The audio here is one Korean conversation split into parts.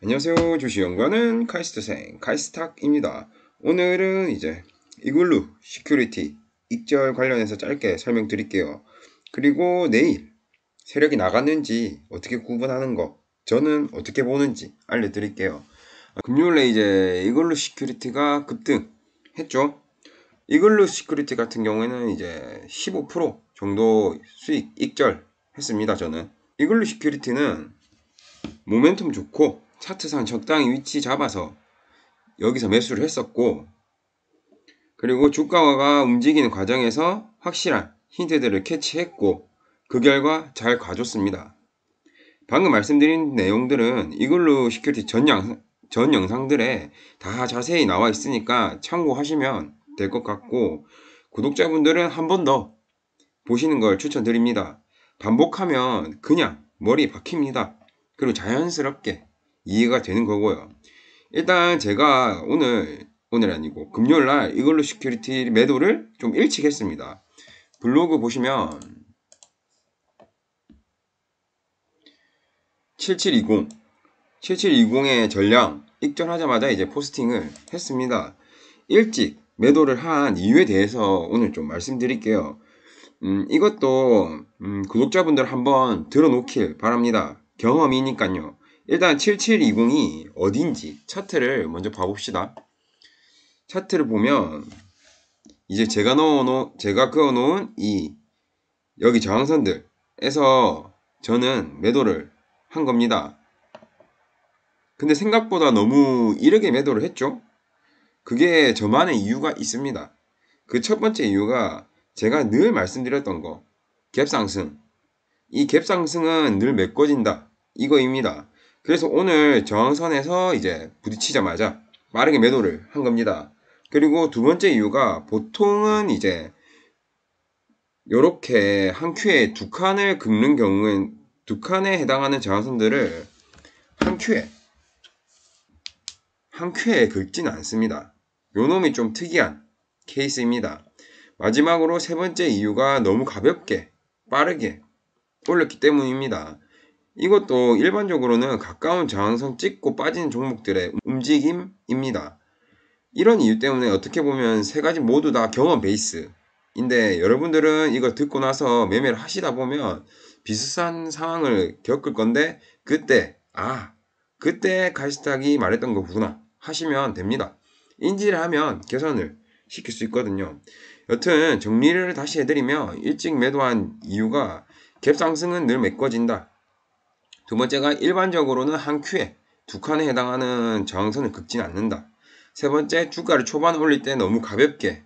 안녕하세요. 주시연구하는 카이스트생 카이스탁입니다. 오늘은 이제 이글루 시큐리티 익절 관련해서 짧게 설명드릴게요. 그리고 내일 세력이 나갔는지 어떻게 구분하는 거 저는 어떻게 보는지 알려드릴게요. 금요일에 이제 이글루 시큐리티가 급등했죠. 이글루 시큐리티 같은 경우에는 이제 15% 정도 수익 익절했습니다. 저는 이글루 시큐리티는 모멘텀 좋고 차트상 적당히 위치 잡아서 여기서 매수를 했었고 그리고 주가가 움직이는 과정에서 확실한 힌트들을 캐치했고 그 결과 잘 가줬습니다. 방금 말씀드린 내용들은 이글루 시큐리티 전, 양, 전 영상들에 다 자세히 나와 있으니까 참고하시면 될 것 같고 구독자분들은 한 번 더 보시는 걸 추천드립니다. 반복하면 그냥 머리 박힙니다. 그리고 자연스럽게 이해가 되는 거고요. 일단 제가 오늘 오늘 아니고 금요일 날 이걸로 시큐리티 매도를 좀 일찍 했습니다. 블로그 보시면 7720 7720의 전량 입전하자마자 이제 포스팅을 했습니다. 일찍 매도를 한 이유에 대해서 오늘 좀 말씀드릴게요. 음, 이것도 음, 구독자분들 한번 들어놓길 바랍니다. 경험이니까요. 일단 7720이 어딘지 차트를 먼저 봐봅시다. 차트를 보면 이제 제가 넣어놓 제가 그어놓은 이 여기 저항선들에서 저는 매도를 한 겁니다. 근데 생각보다 너무 이르게 매도를 했죠. 그게 저만의 이유가 있습니다. 그 첫 번째 이유가 제가 늘 말씀드렸던 거 갭상승. 이 갭상승은 늘 메꿔진다. 이거입니다. 그래서 오늘 저항선에서 이제 부딪히자마자 빠르게 매도를 한 겁니다. 그리고 두 번째 이유가 보통은 이제 이렇게 한 큐에 두 칸을 긁는 경우엔 두 칸에 해당하는 저항선들을 한 큐에 한 큐에 긁지는 않습니다. 요 놈이 좀 특이한 케이스입니다. 마지막으로 세 번째 이유가 너무 가볍게 빠르게 올렸기 때문입니다. 이것도 일반적으로는 가까운 저항선 찍고 빠진 종목들의 움직임입니다. 이런 이유 때문에 어떻게 보면 세 가지 모두 다 경험 베이스인데 여러분들은 이거 듣고 나서 매매를 하시다 보면 비슷한 상황을 겪을 건데 그때 아 그때 가시탁이 말했던 거구나 하시면 됩니다. 인지를 하면 개선을 시킬 수 있거든요. 여튼 정리를 다시 해드리면 일찍 매도한 이유가 갭상승은 늘 메꿔진다. 두 번째가 일반적으로는 한 큐에 두 칸에 해당하는 저항선을 긋진 않는다. 세 번째, 주가를 초반 올릴 때 너무 가볍게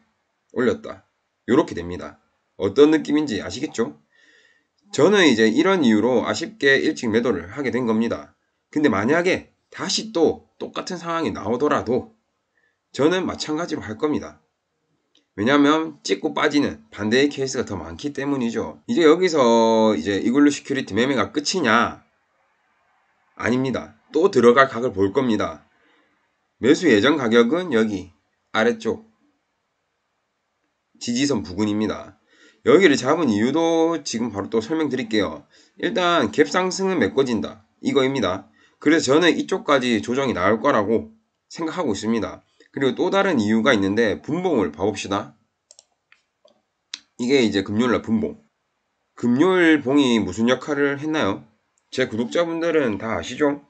올렸다. 이렇게 됩니다. 어떤 느낌인지 아시겠죠? 저는 이제 이런 이유로 아쉽게 일찍 매도를 하게 된 겁니다. 근데 만약에 다시 또 똑같은 상황이 나오더라도 저는 마찬가지로 할 겁니다. 왜냐하면 찍고 빠지는 반대의 케이스가 더 많기 때문이죠. 이제 여기서 이제 이글루 시큐리티 매매가 끝이냐 아닙니다. 또 들어갈 각을 볼 겁니다. 매수 예정 가격은 여기 아래쪽 지지선 부근입니다. 여기를 잡은 이유도 지금 바로 또 설명드릴게요. 일단 갭 상승은 메꿔진다. 이거입니다. 그래서 저는 이쪽까지 조정이 나올 거라고 생각하고 있습니다. 그리고 또 다른 이유가 있는데 분봉을 봐봅시다. 이게 이제 금요일날 분봉. 금요일 봉이 무슨 역할을 했나요? 제 구독자분들은 다 아시죠?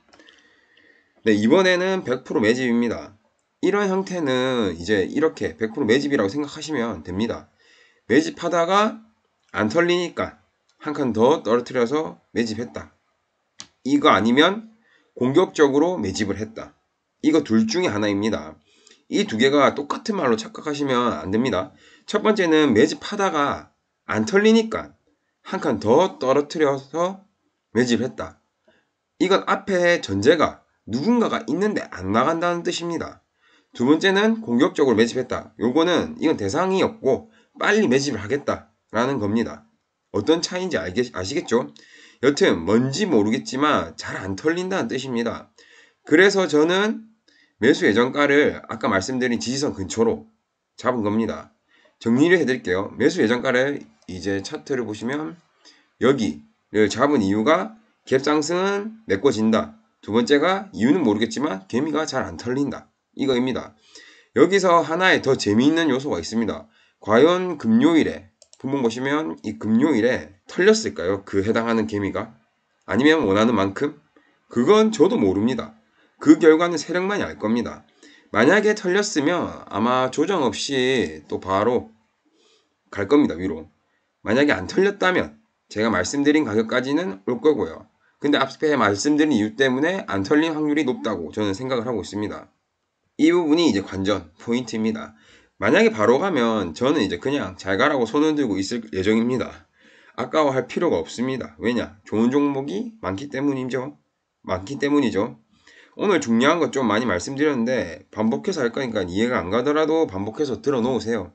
네, 이번에는 100% 매집입니다. 이런 형태는 이제 이렇게 100% 매집이라고 생각하시면 됩니다. 매집하다가 안 털리니까 한 칸 더 떨어뜨려서 매집했다. 이거 아니면 공격적으로 매집을 했다. 이거 둘 중에 하나입니다. 이 두 개가 똑같은 말로 착각하시면 안 됩니다. 첫 번째는 매집하다가 안 털리니까 한 칸 더 떨어뜨려서 매집했다. 이건 앞에 전제가 누군가가 있는데 안 나간다는 뜻입니다. 두 번째는 공격적으로 매집했다. 요거는 이건 대상이 없고 빨리 매집을 하겠다라는 겁니다. 어떤 차이인지 알겠, 아시겠죠? 여튼 뭔지 모르겠지만 잘 안 털린다는 뜻입니다. 그래서 저는 매수 예정가를 아까 말씀드린 지지선 근처로 잡은 겁니다. 정리를 해드릴게요. 매수 예정가를 이제 차트를 보시면 여기 를 예, 잡은 이유가 갭상승은 메꿔진다. 두 번째가 이유는 모르겠지만 개미가 잘 안 털린다. 이거입니다. 여기서 하나의 더 재미있는 요소가 있습니다. 과연 금요일에 분봉 보시면 이 금요일에 털렸을까요? 그 해당하는 개미가 아니면 원하는 만큼 그건 저도 모릅니다. 그 결과는 세력만이 알 겁니다. 만약에 털렸으면 아마 조정 없이 또 바로 갈 겁니다 위로. 만약에 안 털렸다면 제가 말씀드린 가격까지는 올 거고요. 근데 앞에 말씀드린 이유 때문에 안 털린 확률이 높다고 저는 생각을 하고 있습니다. 이 부분이 이제 관전 포인트입니다. 만약에 바로 가면 저는 이제 그냥 잘 가라고 손을 들고 있을 예정입니다. 아까워할 필요가 없습니다. 왜냐? 좋은 종목이 많기 때문이죠. 많기 때문이죠. 오늘 중요한 것 좀 많이 말씀드렸는데 반복해서 할 거니까 이해가 안 가더라도 반복해서 들어 놓으세요.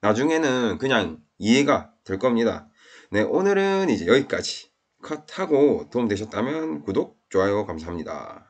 나중에는 그냥 이해가 될 겁니다. 네, 오늘은 이제 여기까지 컷하고 도움되셨다면 구독, 좋아요 감사합니다.